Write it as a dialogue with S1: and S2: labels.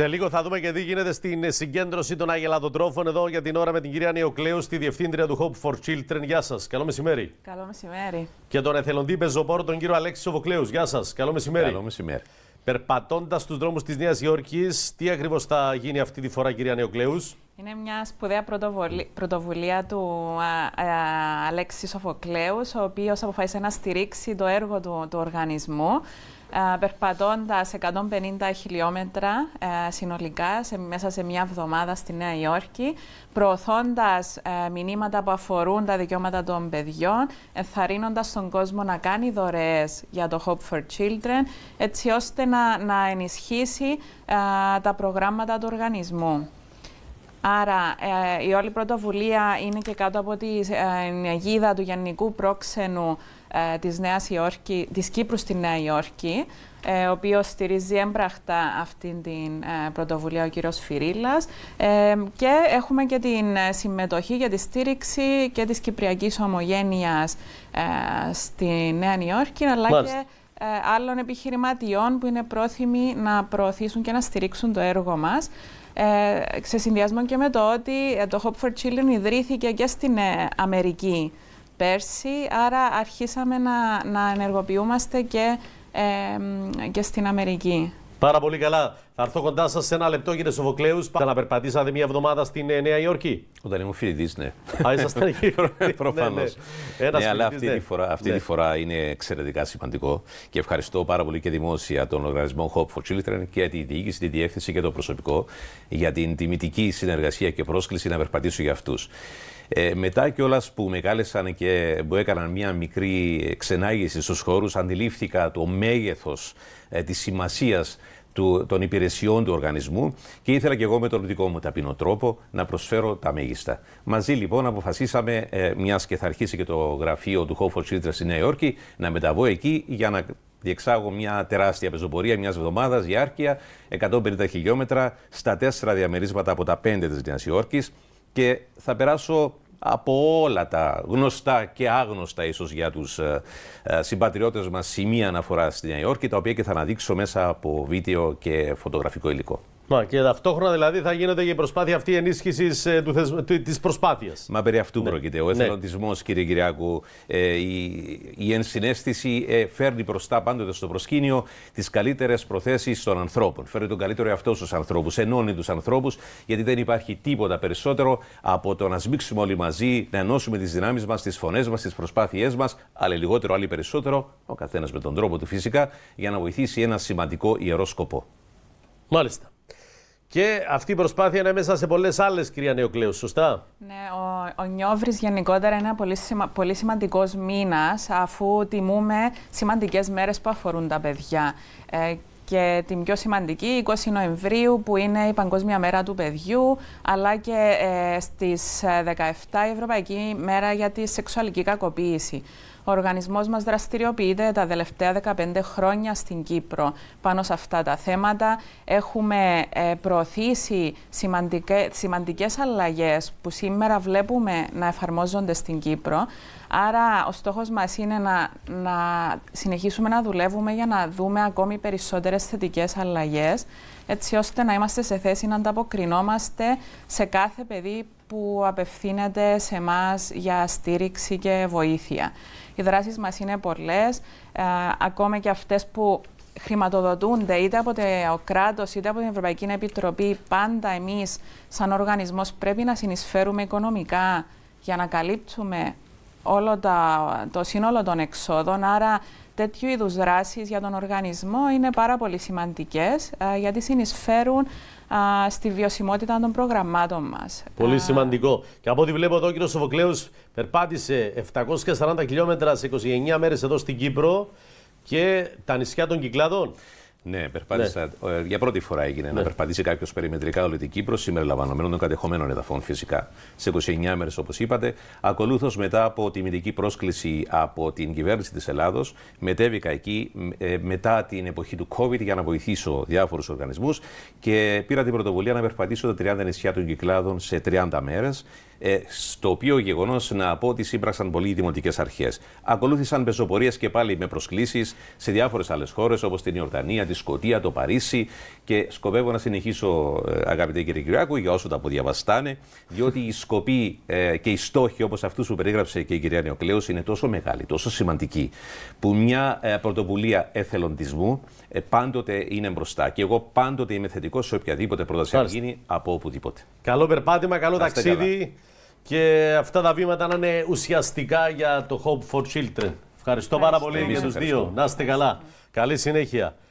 S1: Σε λίγο θα δούμε και τι γίνεται στην συγκέντρωση των αγελαδοτρόφων εδώ για την ώρα με την κυρία Νεοκλέου, στη διευθύντρια του Hope for Children. Γεια σας. Καλό μεσημέρι.
S2: Καλό μεσημέρι.
S1: Και τον εθελοντή πεζοπόρο, τον κύριο Αλέξη Σοβοκλέους. Γεια σας. Καλό μεσημέρι. Καλό μεσημέρι. Περπατώντας στους δρόμους της Νέας Υόρκης, τι ακριβώς θα γίνει αυτή τη φορά, κυρία Νεοκλέους.
S2: Είναι μια σπουδαία πρωτοβουλία του α, α, Αλέξη Σοφοκλέου, ο οποίος αποφάσισε να στηρίξει το έργο του, του οργανισμού. Περπατώντα 150 χιλιόμετρα ε, συνολικά σε, μέσα σε μια εβδομάδα στη Νέα Υόρκη, προωθώντας ε, μηνύματα που αφορούν τα δικαιώματα των παιδιών, ενθαρρύνοντας τον κόσμο να κάνει δωρεές για το Hope for Children, έτσι ώστε να, να ενισχύσει τα προγράμματα του οργανισμού. Άρα ε, η όλη πρωτοβουλία είναι και κάτω από την αιγίδα του Γενικού Πρόξενου ε, της, Νέας της Κύπρου στη Νέα Υόρκη, ε, ο οποίος στηρίζει έμπραχτα αυτή την ε, πρωτοβουλία ο κύριος Φυρίλας ε, και έχουμε και την συμμετοχή για τη στήριξη και της Κυπριακής Ομογένειας στη Νέα Υόρκη, αλλά και άλλων επιχειρηματιών που είναι πρόθυμοι να προωθήσουν και να στηρίξουν το έργο μας. Ε, σε συνδυασμό και με το ότι το Hope for Children ιδρύθηκε και στην Αμερική πέρσι, άρα αρχίσαμε να, ενεργοποιούμαστε και, ε, και στην Αμερική.
S1: Πάρα πολύ καλά. Θα έρθω κοντά σας σε ένα λεπτό, κύριε Σοβοκλέους. Πάτε να περπατήσατε μία εβδομάδα στην Νέα Υόρκη. Όταν ήμουν φοιτητής, ναι. Α, ήσασταν εκεί. Ναι, ναι. Προφανώς. Ναι, αλλά αυτή, ναι. τη, φορά, αυτή τη ναι.
S3: φορά είναι εξαιρετικά σημαντικό και ευχαριστώ πάρα πολύ και δημόσια τον οργανισμό Hope for Children και τη διοίκηση, τη διεύθυνση και το προσωπικό για την τιμητική συνεργασία και πρόσκληση να περπατήσω για αυτούς. Ε, μετά κιόλας που με κάλεσαν και που έκαναν μια μικρή ξενάγηση στους χώρους, αντιλήφθηκα το μέγεθος ε, της σημασίας του, των υπηρεσιών του οργανισμού και ήθελα και εγώ με τον δικό μου ταπεινό τρόπο να προσφέρω τα μέγιστα. Μαζί λοιπόν αποφασίσαμε, ε, μιας και θα αρχίσει και το γραφείο του Hope for στη Νέα Υόρκη, να μεταβώ εκεί για να διεξάγω μια τεράστια πεζοπορία μιας εβδομάδας, διάρκεια 150 χιλιόμετρα στα τέσσερα διαμερίσματα από τα πέντε της Νέας Υόρκης και θα περάσω από όλα τα γνωστά και άγνωστα ίσως για τους ε, ε, συμπατριώτες μας σημεία αναφοράς στη Νέα Υόρκη, τα οποία και θα αναδείξω μέσα από βίντεο και φωτογραφικό υλικό. Μα,
S1: και ταυτόχρονα δηλαδή θα γίνεται και η προσπάθεια αυτή ενίσχυσης ε, τη προσπάθειας.
S3: Μα περί αυτού ναι. πρόκειται. Ο ναι. εθελοντισμός, κύριε Κυριακού, ε, η, η ενσυναίσθηση ε, φέρνει μπροστά πάντοτε στο προσκήνιο τις καλύτερες προθέσεις των ανθρώπων. Φέρνει τον καλύτερο εαυτό στους ανθρώπους. Ενώνει τους ανθρώπους, γιατί δεν υπάρχει τίποτα περισσότερο από το να σμίξουμε όλοι μαζί, να ενώσουμε τις δυνάμεις μας, τις φωνές μας, τις προσπάθειές μας, αλλά λιγότερο, άλλοι περισσότερο, ο καθένας με τον τρόπο του φυσικά, για να βοηθήσει ένα σημαντικό ιερό σκοπό. Μάλιστα.
S1: Και αυτή η προσπάθεια είναι μέσα σε πολλές άλλες, κυρία Νεοκλέους, σωστά.
S2: Ναι, ο, ο γενικότερα είναι ένα πολύ, σημα, πολύ σημαντικός μήνας, αφού τιμούμε σημαντικές μέρες που αφορούν τα παιδιά. Ε, και την πιο σημαντική, 20 Νοεμβρίου, που είναι η Παγκόσμια Μέρα του Παιδιού, αλλά και ε, στις 17 ε, η Ευρωπαϊκή Μέρα για τη Σεξουαλική Κακοποίηση. Ο οργανισμός μας δραστηριοποιείται τα τελευταία 15 χρόνια στην Κύπρο πάνω σε αυτά τα θέματα. Έχουμε ε, προωθήσει σημαντικές, αλλαγές που σήμερα βλέπουμε να εφαρμόζονται στην Κύπρο. Άρα ο στόχος μας είναι να, να συνεχίσουμε να δουλεύουμε για να δούμε ακόμη περισσότερες θετικές αλλαγές έτσι ώστε να είμαστε σε θέση να ανταποκρινόμαστε σε κάθε παιδί που απευθύνεται σε εμά για στήριξη και βοήθεια. Οι δράσεις μας είναι πολλές, ε, ακόμα και αυτές που χρηματοδοτούνται είτε από το κράτος είτε από την Ευρωπαϊκή Επιτροπή, πάντα εμείς σαν οργανισμός πρέπει να συνεισφέρουμε οικονομικά για να καλύψουμε όλο το σύνολο των εξόδων, άρα τέτοιου είδους δράσεις για τον οργανισμό είναι πάρα πολύ σημαντικές ε, γιατί συνεισφέρουν στη βιωσιμότητα των προγραμμάτων μας.
S1: Πολύ ε, σημαντικό. Και από ό,τι βλέπω εδώ ο κ. Σοβοκλέους περπάτησε 740 χιλιόμετρα σε 29 μέρες εδώ στην Κύπρο
S3: και τα νησιά των Κυκλάδων. Ναι, περπάτησα. Ναι. Ε, για πρώτη φορά έγινε να ναι. περπατήσει κάποιος περιμετρικά όλη την Κύπρο, σήμερα λαμβανομένων των κατεχομένων εδαφών φυσικά. Σε 29 μέρες, όπως είπατε. Ακολούθως, μετά από τη μηδική πρόσκληση από την κυβέρνηση της Ελλάδος, μετέβηκα εκεί ε, μετά την εποχή του COVID για να βοηθήσω διάφορους οργανισμούς και πήρα την πρωτοβουλία να περπατήσω τα 30 νησιά των Κυκλάδων σε 30 μέρες. Ε, στο οποίο γεγονός να πω ότι σύμπραξαν πολύ οι δημοτικές αρχές. Ακολούθησαν πεζοπορίες και πάλι με προσκλήσεις σε διάφορες άλλες χώρες όπως την Ιορδανία, τη Σκωτία, το Παρίσι. Και σκοπεύω να συνεχίσω, ε, αγαπητέ κύριε Κυριάκου, για όσο τα αποδιαβαστάνε, διότι οι σκοποί ε, και οι στόχοι όπως αυτούς που περίγραψε και η κυρία Νεοκλέου είναι τόσο μεγάλοι, τόσο σημαντικοί, που μια πρωτοβουλία εθελοντισμού πάντοτε είναι μπροστά. Και εγώ πάντοτε είμαι θετικός σε οποιαδήποτε πρόταση γίνει από οπουδήποτε. Καλό περπάτημα, καλό ταξίδι
S1: και αυτά τα βήματα να είναι ουσιαστικά για το Hope for Children. Ευχαριστώ, πάρα πολύ για τους δύο. Να είστε καλά. Καλή συνέχεια.